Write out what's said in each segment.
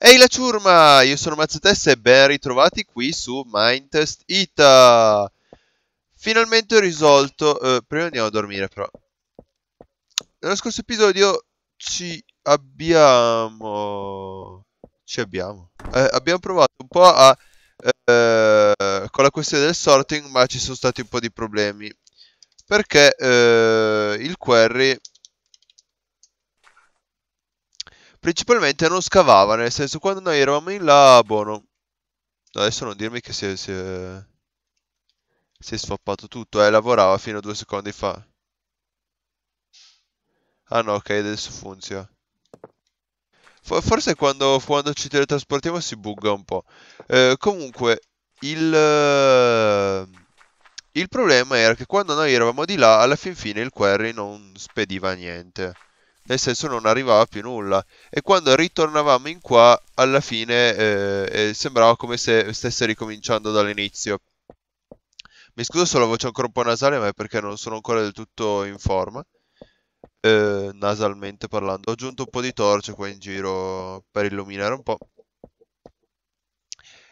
Ehi hey la ciurma, io sono Mazzates e ben ritrovati qui su Mindtest Ita Finalmente ho risolto, eh, prima andiamo a dormire però Nello scorso episodio ci abbiamo... Ci abbiamo eh, Abbiamo provato un po' a... Eh, con la questione del sorting ma ci sono stati un po' di problemi perché eh, il query principalmente non scavava, nel senso quando noi eravamo in là, buono. Adesso non dirmi che si è, si è, si è sfappato tutto, eh, lavorava fino a due secondi fa. Ah no, ok, adesso funziona. Forse quando, quando ci teletrasportiamo si bugga un po'. Eh, comunque, il... Il problema era che quando noi eravamo di là, alla fin fine il query non spediva niente. Nel senso non arrivava più nulla. E quando ritornavamo in qua, alla fine eh, eh, sembrava come se stesse ricominciando dall'inizio. Mi scuso se la voce è ancora un po' nasale, ma è perché non sono ancora del tutto in forma. Eh, nasalmente parlando. Ho aggiunto un po' di torce qua in giro per illuminare un po'.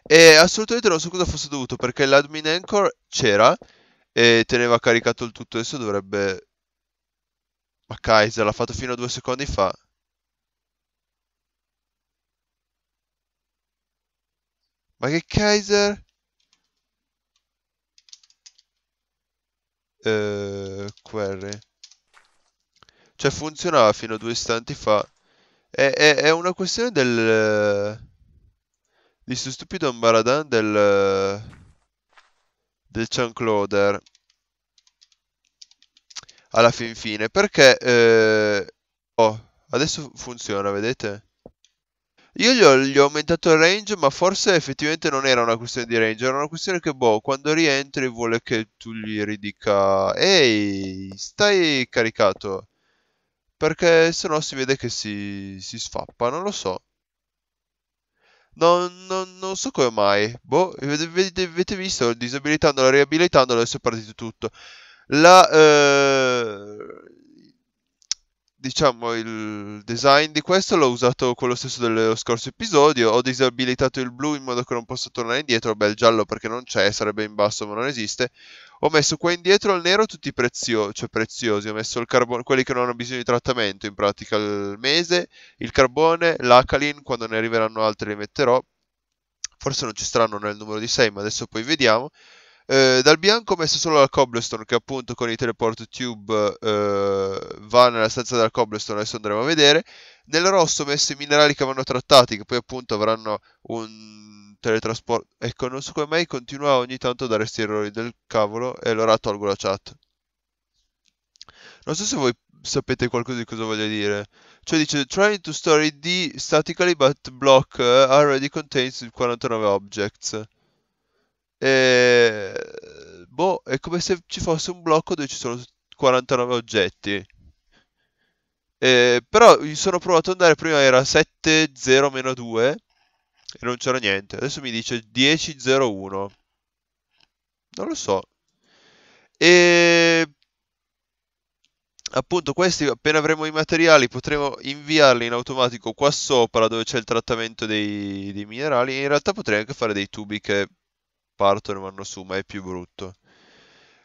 E assolutamente non so cosa fosse dovuto perché l'admin anchor c'era e teneva caricato il tutto. Adesso dovrebbe... Ma Kaiser l'ha fatto fino a due secondi fa. Ma che Kaiser? Eh, query. Cioè funzionava fino a due istanti fa. È, è, è una questione del... Di sto stupido Ambaradan del del chunk loader alla fin fine perché eh... oh, adesso funziona vedete io gli ho, gli ho, aumentato il range ma forse effettivamente non era una questione di range era una questione che boh quando rientri vuole che tu gli ridica ehi stai caricato perché se no si vede che si, si sfappa non lo so non, non, non so come mai. Boh, avete, visto, disabilitandolo, riabilitandolo, adesso è partito tutto. La, eh, diciamo il design di questo l'ho usato quello stesso dello scorso episodio ho disabilitato il blu in modo che non possa tornare indietro beh il giallo perché non c'è sarebbe in basso ma non esiste ho messo qua indietro al nero tutti prezio- cioè preziosi ho messo carbon- quelli che non hanno bisogno di trattamento in pratica il mese il carbone l'acalin quando ne arriveranno altri li metterò forse non ci saranno nel numero di 6 ma adesso poi vediamo eh, dal bianco ho messo solo la cobblestone che appunto con i teleport tube eh, va nella stanza della cobblestone, adesso andremo a vedere. Nel rosso ho messo i minerali che vanno trattati, che poi appunto avranno un teletrasporto. Ecco, non so come mai continua ogni tanto a dare questi errori del cavolo e allora tolgo la chat. Non so se voi sapete qualcosa di cosa voglio dire. Cioè dice trying to store ID statically but block eh, already contains 49 objects. E... Eh, boh, è come se ci fosse un blocco dove ci sono 49 oggetti. E... Eh, però mi sono provato ad andare, prima era 70-2 e non c'era niente. Adesso mi dice 10-0-1. Non lo so. E appunto questi appena avremo i materiali potremo inviarli in automatico qua sopra dove c'è il trattamento dei, dei minerali in realtà potrei anche fare dei tubi che partono e vanno su, ma è più brutto.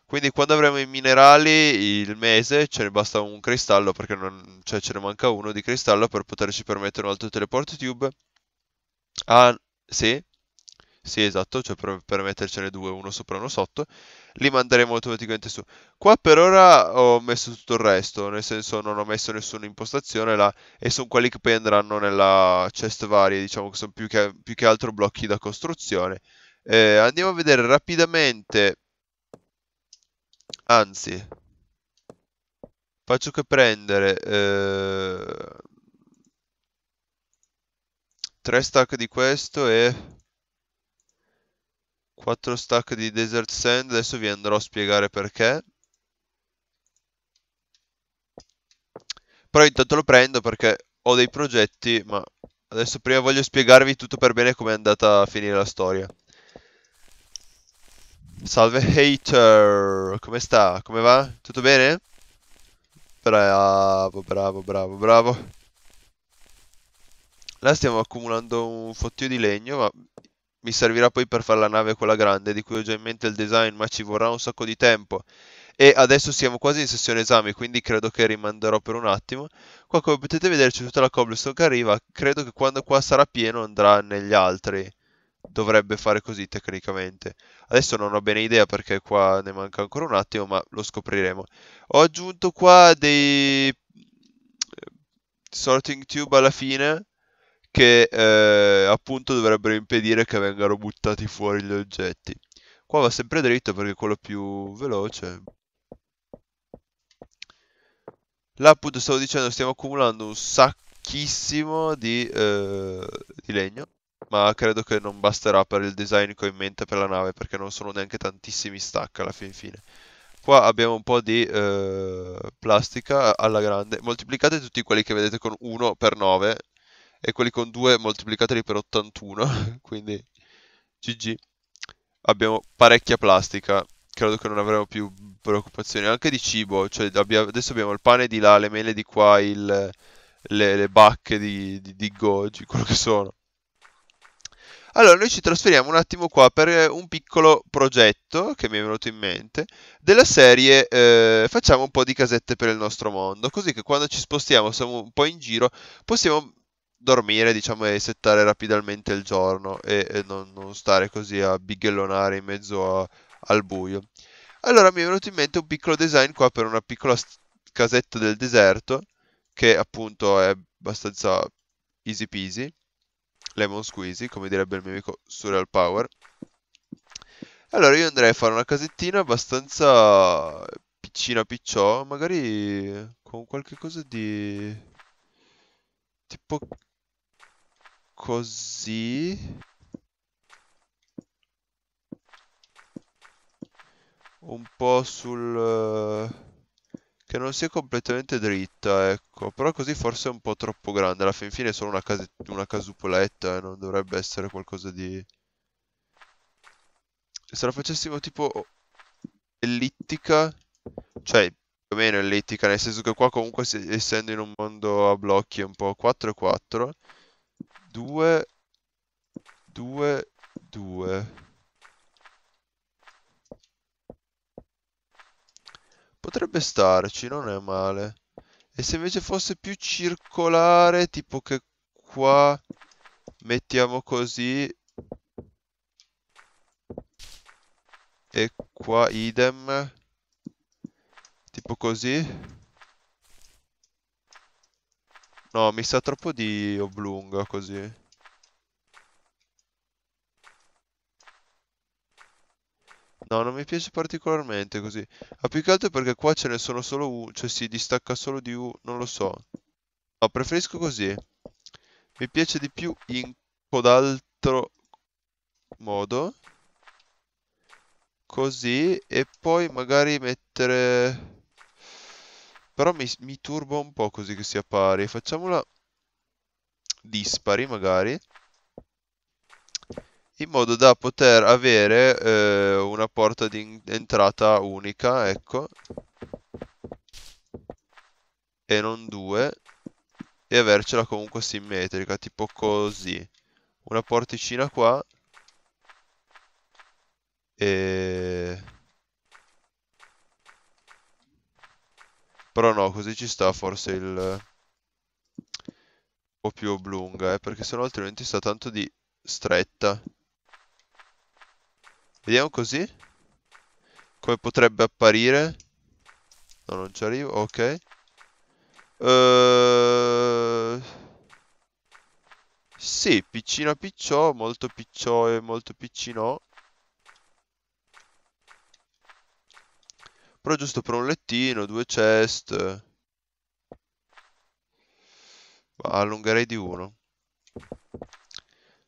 Quindi quando avremo i minerali il mese ce ne basta un cristallo perché non, cioè ce ne manca uno di cristallo per poterci permettere un altro teleport tube. Ah, sì. Sì, esatto, cioè per, per mettercene due, uno sopra e uno sotto. Li manderemo automaticamente su. Qua per ora ho messo tutto il resto, nel senso non ho messo nessuna impostazione là e sono quelli che poi andranno nella chest varie, diciamo che sono più che, più che altro blocchi da costruzione. Eh, andiamo a vedere rapidamente, anzi, faccio che prendere eh, tre stack di questo e 4 stack di Desert Sand, adesso vi andrò a spiegare perché. Però intanto lo prendo perché ho dei progetti, ma adesso prima voglio spiegarvi tutto per bene come è andata a finire la storia. Salve hater, come sta? Come va? Tutto bene? Bravo, bravo, bravo, bravo. Là stiamo accumulando un fottio di legno, ma mi servirà poi per fare la nave quella grande, di cui ho già in mente il design, ma ci vorrà un sacco di tempo. E adesso siamo quasi in sessione esami, quindi credo che rimanderò per un attimo. Qua come potete vedere c'è tutta la cobblestone che arriva, credo che quando qua sarà pieno andrà negli altri dovrebbe fare così tecnicamente. Adesso non ho bene idea perché qua ne manca ancora un attimo, ma lo scopriremo. Ho aggiunto qua dei eh, sorting tube alla fine che eh, appunto dovrebbero impedire che vengano buttati fuori gli oggetti. Qua va sempre dritto perché è quello più veloce. Là appunto stavo dicendo stiamo accumulando un sacchissimo di, eh, di legno ma credo che non basterà per il design che ho in mente per la nave, perché non sono neanche tantissimi stack alla fin fine. Qua abbiamo un po' di eh, plastica alla grande, moltiplicate tutti quelli che vedete con 1 per 9 e quelli con 2 moltiplicateli per 81, quindi GG. Abbiamo parecchia plastica, credo che non avremo più preoccupazioni, anche di cibo, cioè abbia... adesso abbiamo il pane di là, le mele di qua, il... le... le, bacche di, di, di goji, quello che sono allora, noi ci trasferiamo un attimo qua per eh, un piccolo progetto che mi è venuto in mente, della serie eh, facciamo un po' di casette per il nostro mondo, così che quando ci spostiamo, siamo un po' in giro, possiamo dormire, diciamo, e settare rapidamente il giorno e, e non, non, stare così a bighellonare in mezzo a, al buio. Allora mi è venuto in mente un piccolo design qua per una piccola casetta del deserto, che appunto è abbastanza easy peasy lemon squeezy, come direbbe il mio amico Surreal Power. Allora io andrei a fare una casettina abbastanza piccina picciò, magari con qualche cosa di... tipo così... Un po' sul che non sia completamente dritta, ecco. Però così forse è un po' troppo grande. Alla fin fine è solo una, case... una casupoletta e eh. non dovrebbe essere qualcosa di... Se la facessimo tipo ellittica, cioè più o meno ellittica, nel senso che qua comunque essendo in un mondo a blocchi è un po' 4 e 4, 2, 2, 2. Potrebbe starci, non è male. E se invece fosse più circolare, tipo che qua mettiamo così e qua idem tipo così no mi sa troppo di oblunga così No, non mi piace particolarmente così. Ma ah, più che altro perché qua ce ne sono solo U, cioè si distacca solo di U, non lo so. No, preferisco così. Mi piace di più in cod'altro modo. Così, e poi magari mettere... Però mi, mi turba un po' così che sia pari. Facciamola dispari magari in modo da poter avere eh, una porta di entrata unica, ecco, e non due, e avercela comunque simmetrica, tipo così. Una porticina qua, e... Però no, così ci sta forse il... Un po' più oblunga, eh, perché sennò altrimenti sta tanto di stretta. Vediamo così. Come potrebbe apparire. No, non ci arrivo. Ok. Uh... Sì, piccino a picciò, molto picciò e molto piccinò. Però giusto per un lettino, due chest. Ma allungherei di uno.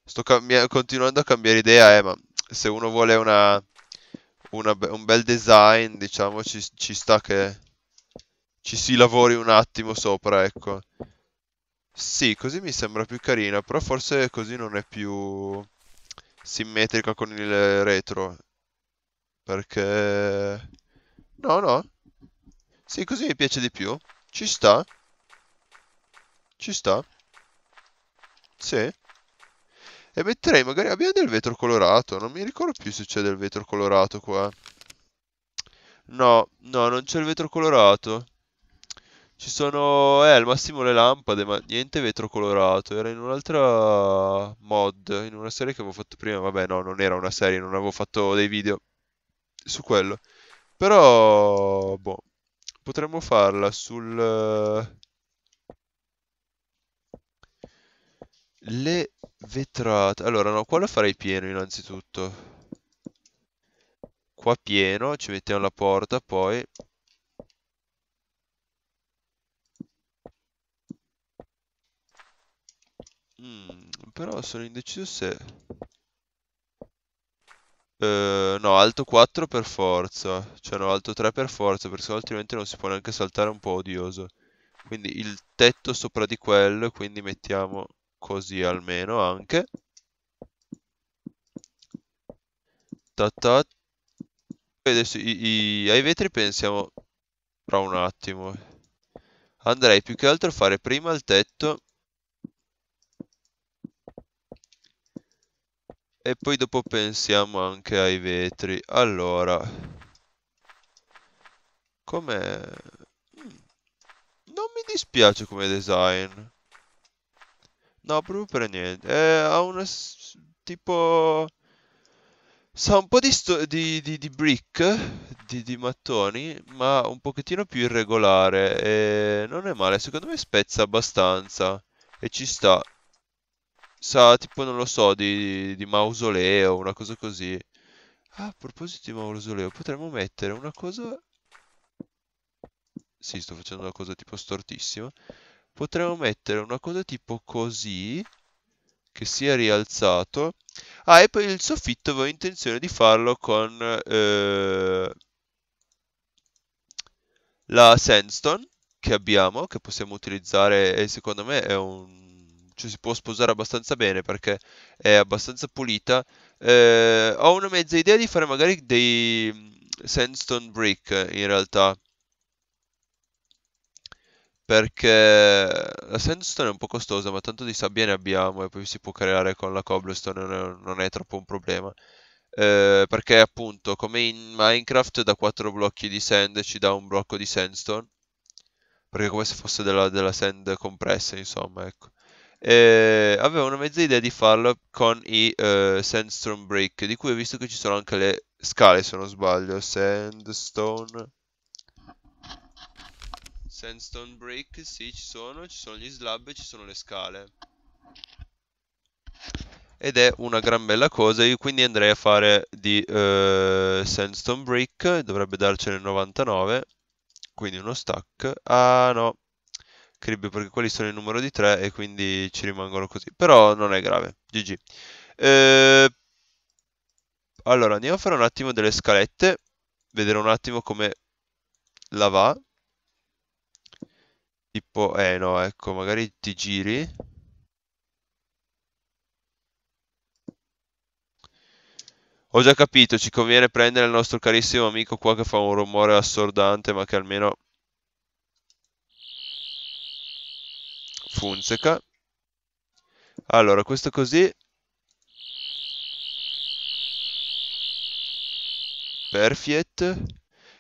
Sto continuando a cambiare idea, eh, ma se uno vuole una, una, un bel design, diciamo, ci, ci sta che ci si lavori un attimo sopra, ecco. Sì, così mi sembra più carina, però forse così non è più simmetrica con il retro. Perché... No, no. Sì, così mi piace di più. Ci sta. Ci sta. Sì. E metterei magari... Abbiamo del vetro colorato. Non mi ricordo più se c'è del vetro colorato qua. No, no, non c'è il vetro colorato. Ci sono... Eh, al massimo le lampade, ma niente vetro colorato. Era in un'altra mod, in una serie che avevo fatto prima. Vabbè, no, non era una serie, non avevo fatto dei video su quello. Però... Boh. Potremmo farla sul... Eh, le Vetrate. Allora, no, qua lo farei pieno innanzitutto. Qua pieno, ci mettiamo la porta, poi... Mm, però sono indeciso se... Uh, no, alto 4 per forza. Cioè no, alto 3 per forza, perché altrimenti non si può neanche saltare, un po' odioso. Quindi il tetto sopra di quello, quindi mettiamo così almeno anche. Ta -ta. e Adesso i, i, ai vetri pensiamo tra un attimo. Andrei più che altro a fare prima il tetto E poi dopo pensiamo anche ai vetri. Allora. Come... Mm. Non mi dispiace come design. No, proprio per niente. Eh, ha una... tipo... Sa un po' di, di, di, di brick, di, di, mattoni, ma un pochettino più irregolare. E non è male, secondo me spezza abbastanza. E ci sta. Sa tipo, non lo so, di, di mausoleo, una cosa così. Ah, a proposito di mausoleo, potremmo mettere una cosa... Sì, sto facendo una cosa tipo stortissima potremmo mettere una cosa tipo così, che sia rialzato. Ah, e poi il soffitto avevo intenzione di farlo con eh, la sandstone che abbiamo, che possiamo utilizzare e secondo me è un cioè si può sposare abbastanza bene perché è abbastanza pulita. Eh, ho una mezza idea di fare magari dei mm, sandstone brick in realtà, perché la sandstone è un po' costosa, ma tanto di sabbia ne abbiamo e poi si può creare con la cobblestone, non è, non è troppo un problema. Eh, perché appunto, come in Minecraft, da 4 blocchi di sand ci dà un blocco di sandstone, perché è come se fosse della, della sand compressa, insomma, ecco. Eh, avevo una mezza idea di farlo con i eh, sandstone brick, di cui ho visto che ci sono anche le scale, se non sbaglio, sandstone Sandstone brick, sì, ci sono, ci sono gli slab e ci sono le scale. Ed è una gran bella cosa, io quindi andrei a fare di eh, sandstone brick, dovrebbe darcene 99, quindi uno stack. Ah no, cribbio perché quelli sono il numero di 3 e quindi ci rimangono così, però non è grave, GG. Eh, allora, andiamo a fare un attimo delle scalette, vedere un attimo come la va. Tipo, eh no, ecco, magari ti giri. Ho già capito, ci conviene prendere il nostro carissimo amico qua che fa un rumore assordante, ma che almeno... Funzeca. Allora, questo così. Perfect.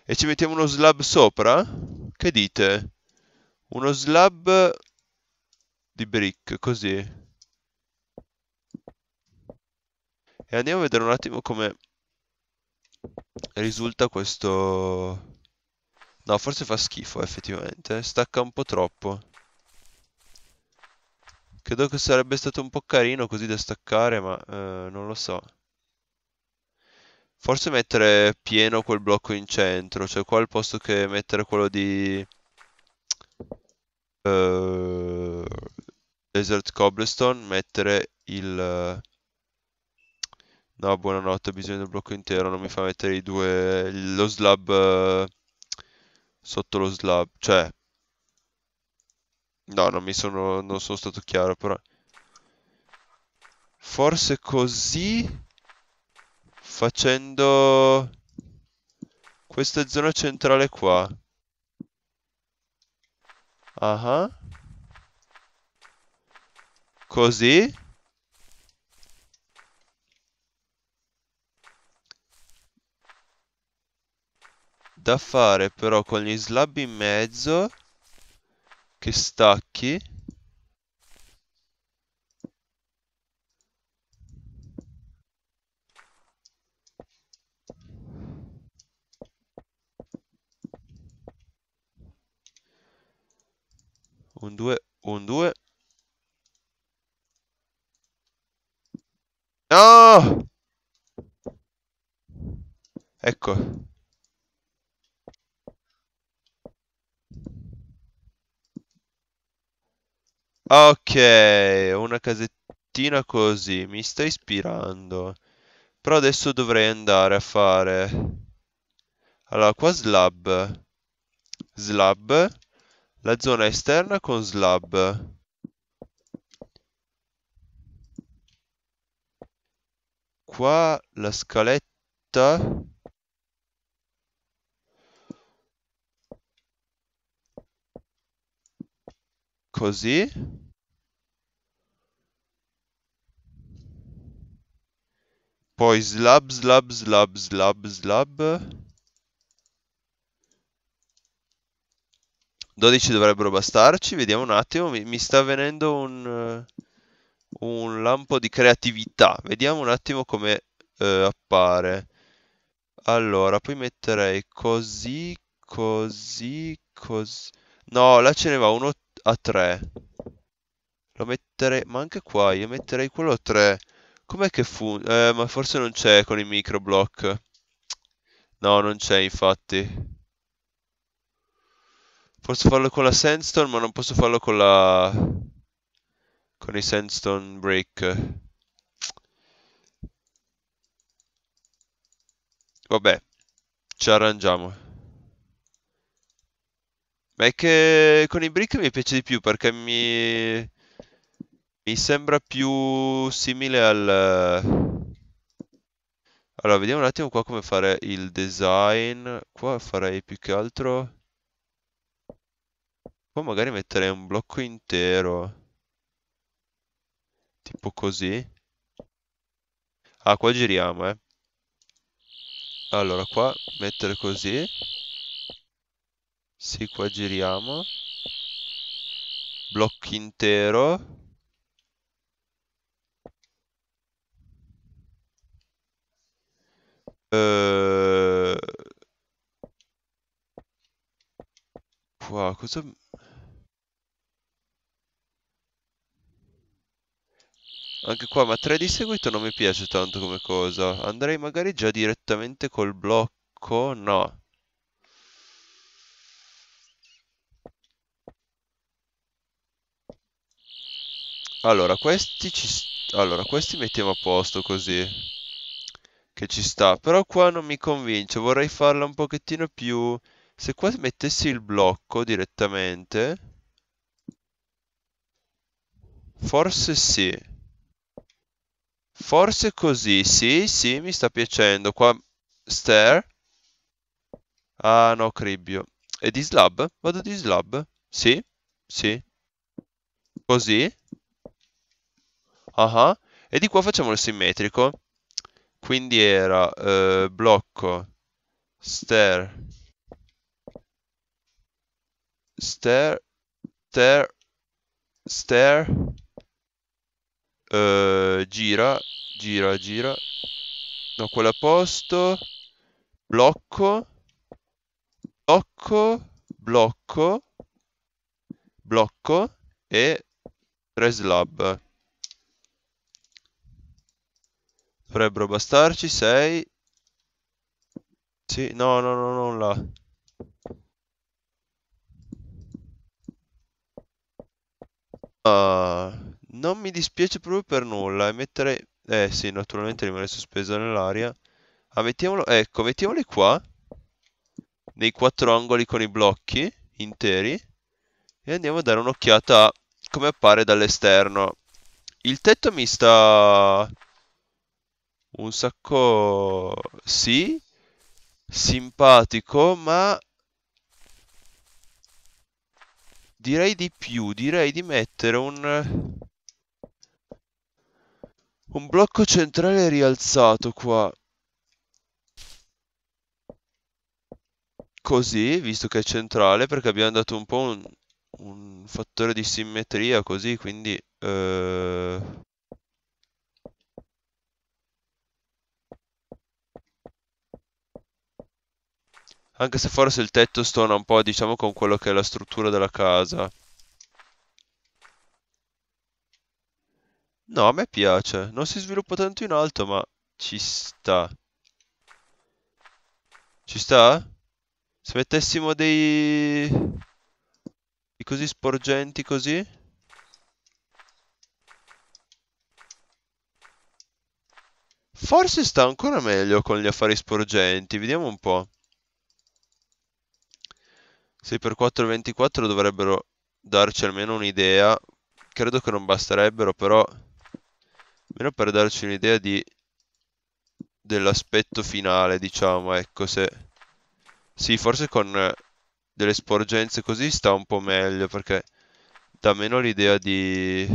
E ci mettiamo uno slab sopra? Che dite? uno slab di brick, così. E andiamo a vedere un attimo come risulta questo... No, forse fa schifo effettivamente, stacca un po' troppo. Credo che sarebbe stato un po' carino così da staccare, ma eh, non lo so. Forse mettere pieno quel blocco in centro, cioè qua al posto che mettere quello di... Eh, Desert Cobblestone mettere il... Eh, no, buonanotte, ho bisogno del blocco intero, non mi fa mettere i due... lo slab... Eh, sotto lo slab, cioè... No, non mi sono... non sono stato chiaro, però... Forse così... Facendo... Questa zona centrale qua. Ah. Così. Da fare però con gli slab in mezzo che stacchi. un 2, 1, 2. No! Ecco. Ok, una casettina così, mi sta ispirando. Però adesso dovrei andare a fare... Allora, qua slab. Slab la zona esterna con slab qua la scaletta così poi slab slab slab slab slab 12 dovrebbero bastarci, vediamo un attimo, mi, mi sta venendo un, eh, un, lampo di creatività, vediamo un attimo come eh, appare. Allora, poi metterei così, così, così... No, là ce ne va uno a 3. Lo metterei... ma anche qua, io metterei quello a 3. Com'è che fu? Eh, ma forse non c'è con il microblock. No, non c'è infatti. Posso farlo con la sandstone, ma non posso farlo con la... con i sandstone break. Vabbè, ci arrangiamo. Ma è che con i brick mi piace di più perché mi... Mi sembra più simile al... Allora, vediamo un attimo qua come fare il design. Qua farei più che altro... Poi magari metterei un blocco intero. Tipo così. Ah, qua giriamo, eh. Allora, qua mettere così. Sì, qua giriamo. Blocco intero. Uh... Qua, cosa... Anche qua, ma 3 di seguito non mi piace tanto come cosa. Andrei magari già direttamente col blocco. No. Allora, questi ci... Allora, questi mettiamo a posto così. Che ci sta. Però qua non mi convince. Vorrei farla un pochettino più... Se qua mettessi il blocco direttamente... Forse sì. Forse così, sì, sì, mi sta piacendo. Qua, Stair. Ah, no, Cribbio. E di slab? Vado di slab? Sì, sì. Così. Ah, uh -huh. e di qua facciamo il simmetrico. Quindi era eh, blocco, stair, stair, stair, stair, Uh, gira, gira, gira. No, quella a posto. Blocco. Blocco. Blocco. Blocco. E tre slab. Dovrebbero bastarci sei. Sì, no, no, no, non là. Ah. Non mi dispiace proprio per nulla. E mettere... Eh sì, naturalmente rimane sospeso nell'aria. Ah, mettiamolo... Ecco, mettiamoli qua. Nei quattro angoli con i blocchi interi. E andiamo a dare un'occhiata a come appare dall'esterno. Il tetto mi sta... Un sacco... Sì. Simpatico, ma... Direi di più, direi di mettere un un blocco centrale rialzato qua. Così, visto che è centrale, perché abbiamo dato un po' un, un fattore di simmetria così, quindi... Eh... Anche se forse il tetto stona un po', diciamo, con quello che è la struttura della casa. No, a me piace. Non si sviluppa tanto in alto, ma ci sta. Ci sta? Se mettessimo dei... dei così sporgenti così? Forse sta ancora meglio con gli affari sporgenti. Vediamo un po'. 6x4 e 24 dovrebbero darci almeno un'idea. Credo che non basterebbero, però almeno per darci un'idea di... dell'aspetto finale, diciamo, ecco, se... Sì, forse con eh, delle sporgenze così sta un po' meglio, perché dà meno l'idea di...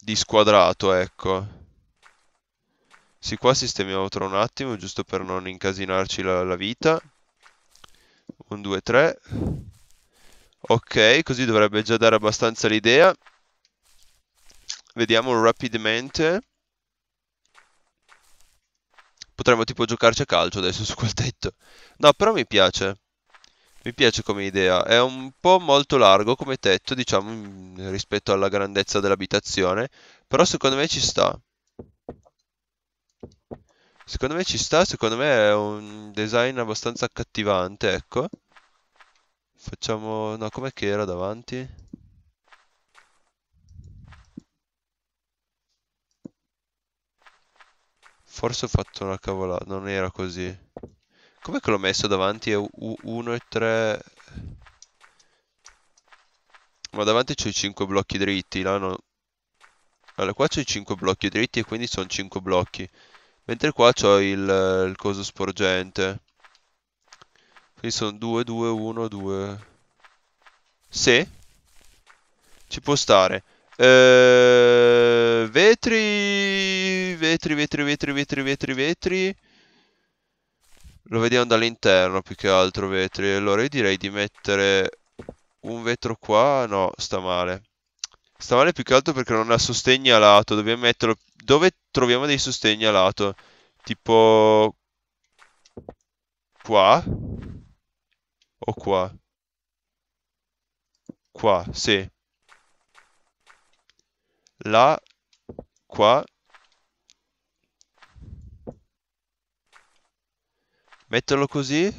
di squadrato, ecco. Sì, qua sistemiamo tra un attimo, giusto per non incasinarci la, la vita. 1, 2, 3. Ok, così dovrebbe già dare abbastanza l'idea. Vediamo rapidamente. Potremmo tipo giocarci a calcio adesso su quel tetto. No, però mi piace. Mi piace come idea. È un po' molto largo come tetto, diciamo, rispetto alla grandezza dell'abitazione. Però secondo me ci sta. Secondo me ci sta, secondo me è un design abbastanza accattivante, ecco. Facciamo... No, com'è che era davanti? Forse ho fatto una cavolata, non era così. Com'è che l'ho messo davanti? È 1 e 3... Ma davanti c'ho i 5 blocchi dritti, là no... Allora, qua c'ho i 5 blocchi dritti e quindi sono 5 blocchi. Mentre qua c'ho il, il coso sporgente. Quindi sono 2, 2, 1, 2. Sì. Ci può stare. Eh, vetri, vetri, vetri, vetri, vetri, vetri, vetri. Lo vediamo dall'interno più che altro vetri. Allora io direi di mettere un vetro qua. No, sta male. Sta male più che altro perché non ha sostegno a lato. Dobbiamo metterlo... Dove troviamo dei sostegni a lato? Tipo... Qua. O qua? Qua, sì. La, qua. Metterlo così.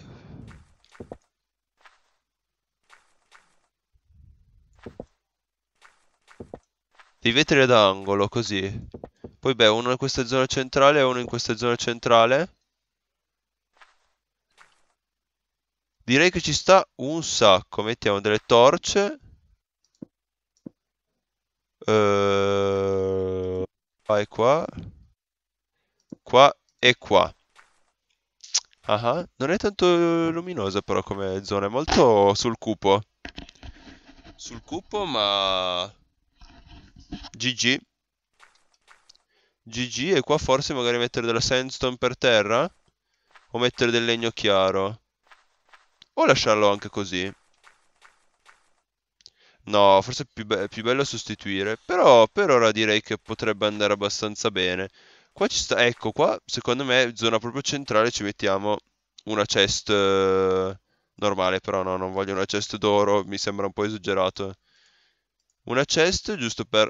Devi mettere ad angolo, così. Poi beh, uno in questa zona centrale e uno in questa zona centrale. Direi che ci sta un sacco. Mettiamo delle torce. Uh, eh, qua e qua. Qua e qua. Ah, uh ah. -huh. non è tanto luminosa però come zona, è molto sul cupo. Sul cupo, ma... GG. GG e qua forse magari mettere della sandstone per terra? O mettere del legno chiaro? O lasciarlo anche così. No, forse è più, be più bello sostituire. Però per ora direi che potrebbe andare abbastanza bene. Qua ci sta... Ecco, qua secondo me zona proprio centrale ci mettiamo una chest eh, normale. Però no, non voglio una chest d'oro. Mi sembra un po' esagerato. Una chest giusto per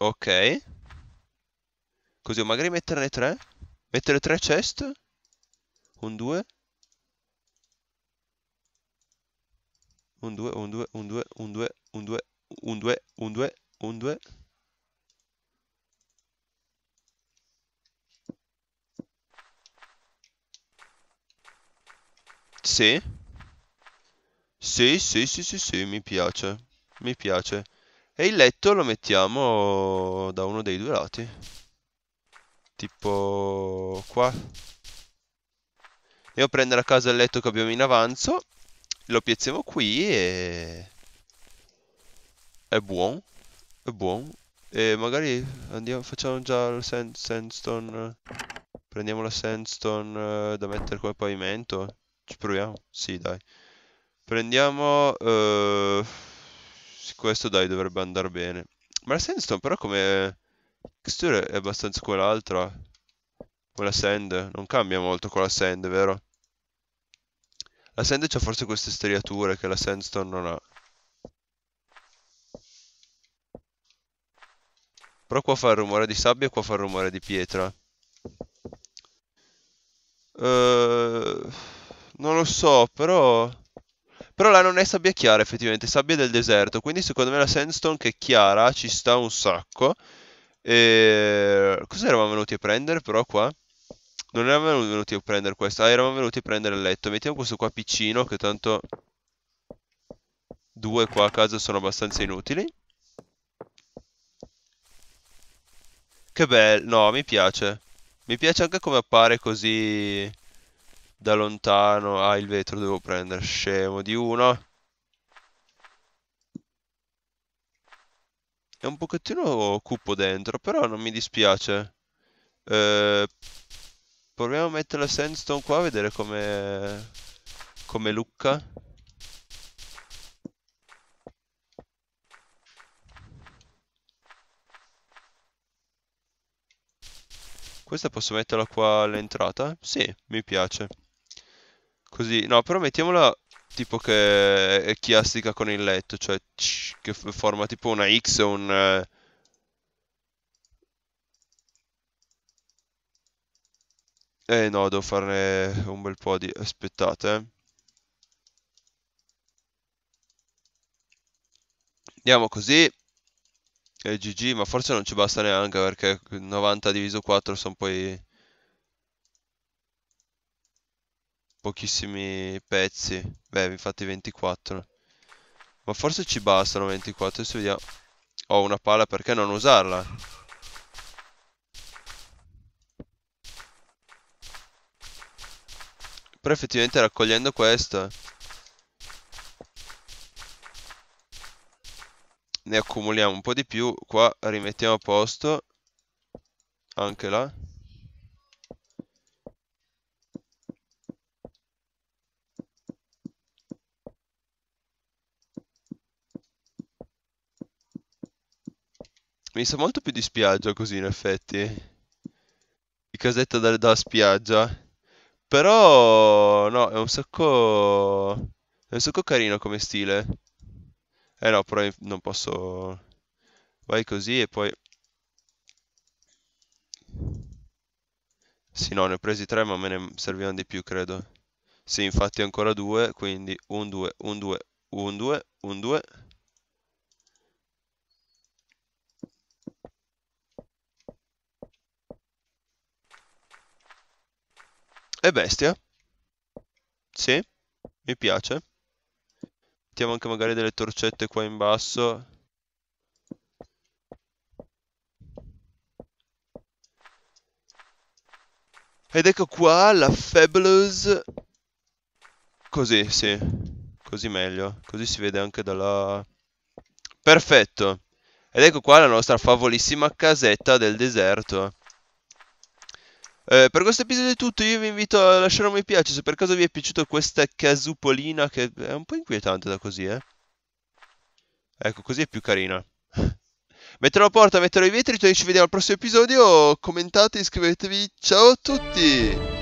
Ok. Così magari metterne tre. Mettere tre chest. Un due. Un due, un due, un due, un due, un due, un due, un due, un 2. Sì. Sì, sì, sì, sì, sì, mi piace. Mi piace. E il letto lo mettiamo da uno dei due lati tipo qua devo prendere a casa il letto che abbiamo in avanzo lo piazziamo qui e è buono è buono e magari andiamo facciamo già la sand, sandstone prendiamo la sandstone eh, da mettere come pavimento ci proviamo sì dai prendiamo uh... questo dai dovrebbe andare bene ma la sandstone però come texture è abbastanza quell'altra. Quella sand. Non cambia molto con la sand, vero? La sand c'ha forse queste striature che la sandstone non ha. Però qua fa il rumore di sabbia e qua fa il rumore di pietra. Uh, non lo so, però... Però là non è sabbia chiara effettivamente, sabbia del deserto, quindi secondo me la sandstone che è chiara ci sta un sacco. E... Ehm, Cosa eravamo venuti a prendere però qua? Non eravamo venuti a prendere questo. Ah, eravamo venuti a prendere il letto. Mettiamo questo qua piccino che tanto... Due qua a casa sono abbastanza inutili. Che bello. No, mi piace. Mi piace anche come appare così... Da lontano. Ah, il vetro devo prendere. Scemo di uno. È un pochettino cupo dentro, però non mi dispiace. Eh, proviamo a mettere la sandstone qua, a vedere come... come lucca. Questa posso metterla qua all'entrata? Sì, mi piace. Così, no, però mettiamola tipo che è chiastica con il letto, cioè che forma tipo una X o un... Eh, eh no, devo farne un bel po' di... aspettate. Eh. Andiamo così. E eh, GG, ma forse non ci basta neanche perché 90 diviso 4 sono poi... pochissimi pezzi. Beh, infatti 24. Ma forse ci bastano 24. Adesso vediamo. Ho una pala, perché non usarla? Però effettivamente raccogliendo questo Ne accumuliamo un po' di più Qua rimettiamo a posto Anche là Mi sa molto più di spiaggia così, in effetti. Di casetta da, dalla spiaggia. Però, no, è un sacco... È un sacco carino come stile. Eh no, però non posso... Vai così e poi... Sì, no, ne ho presi tre, ma me ne servivano di più, credo. Sì, infatti ancora due, quindi un, due, un, due, un, due, un, due... È bestia. Sì, mi piace. Mettiamo anche magari delle torcette qua in basso. Ed ecco qua la Fabulous. Così, sì. Così meglio. Così si vede anche dalla... Perfetto. Ed ecco qua la nostra favolissima casetta del deserto. Eh, per questo episodio è tutto, io vi invito a lasciare un mi piace se per caso vi è piaciuta questa casupolina che è un po' inquietante da così, eh. Ecco, così è più carina. metterò la porta, metterò i vetri, noi ci vediamo al prossimo episodio, commentate, iscrivetevi, ciao a tutti!